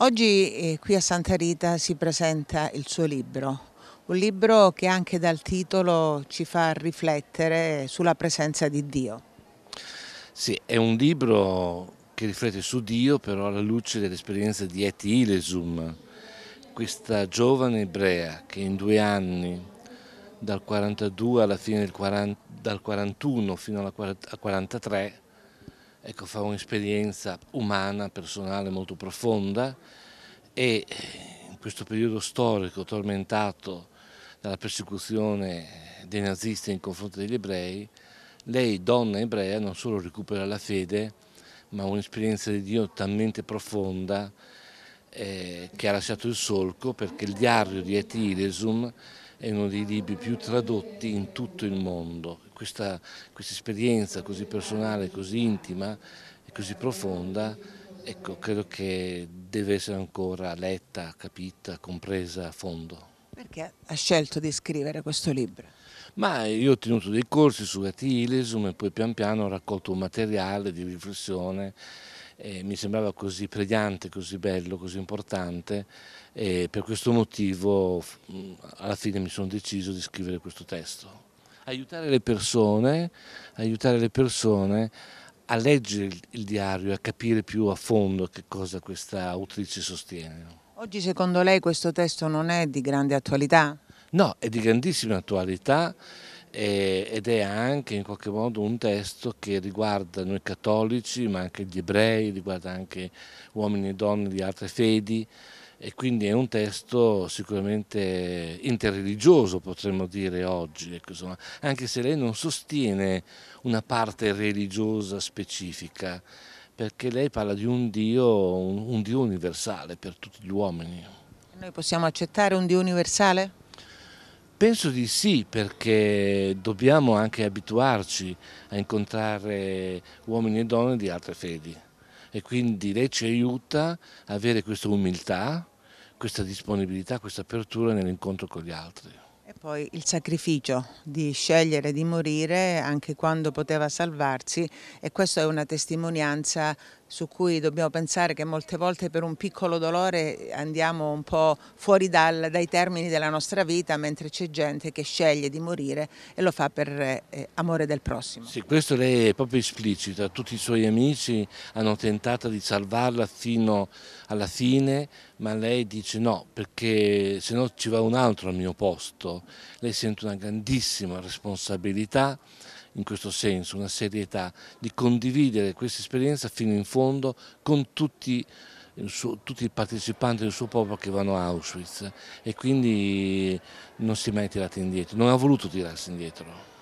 Oggi eh, qui a Santa Rita si presenta il suo libro, un libro che anche dal titolo ci fa riflettere sulla presenza di Dio. Sì, è un libro che riflette su Dio però alla luce dell'esperienza di Eti Ilesum, questa giovane ebrea che in due anni, dal 42 alla fine del 40, dal 41 fino al 43, ecco, fa un'esperienza umana, personale molto profonda e eh, in questo periodo storico tormentato dalla persecuzione dei nazisti nei confronti degli ebrei, lei, donna ebrea, non solo recupera la fede, ma un'esperienza di Dio talmente profonda eh, che ha lasciato il solco perché il diario di Eti Ilesum è uno dei libri più tradotti in tutto il mondo. Questa, questa esperienza così personale, così intima e così profonda, ecco, credo che deve essere ancora letta, capita, compresa a fondo. Perché ha scelto di scrivere questo libro? Ma io ho tenuto dei corsi su Gatti Ilesum e poi pian piano ho raccolto un materiale di riflessione eh, mi sembrava così pregnante, così bello, così importante e per questo motivo alla fine mi sono deciso di scrivere questo testo. Aiutare le persone, aiutare le persone a leggere il diario, a capire più a fondo che cosa questa autrice sostiene. Oggi secondo lei questo testo non è di grande attualità? No, è di grandissima attualità ed è anche in qualche modo un testo che riguarda noi cattolici, ma anche gli ebrei, riguarda anche uomini e donne di altre fedi e quindi è un testo sicuramente interreligioso potremmo dire oggi, ecco, anche se lei non sostiene una parte religiosa specifica, perché lei parla di un Dio, un Dio universale per tutti gli uomini. Noi possiamo accettare un Dio universale? Penso di sì, perché dobbiamo anche abituarci a incontrare uomini e donne di altre fedi e quindi lei ci aiuta a avere questa umiltà, questa disponibilità, questa apertura nell'incontro con gli altri. E poi il sacrificio di scegliere di morire anche quando poteva salvarsi e questa è una testimonianza su cui dobbiamo pensare che molte volte per un piccolo dolore andiamo un po' fuori dal, dai termini della nostra vita, mentre c'è gente che sceglie di morire e lo fa per eh, amore del prossimo. Sì, questo lei è proprio esplicita, tutti i suoi amici hanno tentato di salvarla fino alla fine, ma lei dice no, perché se no ci va un altro al mio posto. Lei sente una grandissima responsabilità in questo senso, una serietà, di condividere questa esperienza fino in fondo con tutti, suo, tutti i partecipanti del suo popolo che vanno a Auschwitz e quindi non si è mai tirato indietro, non ha voluto tirarsi indietro.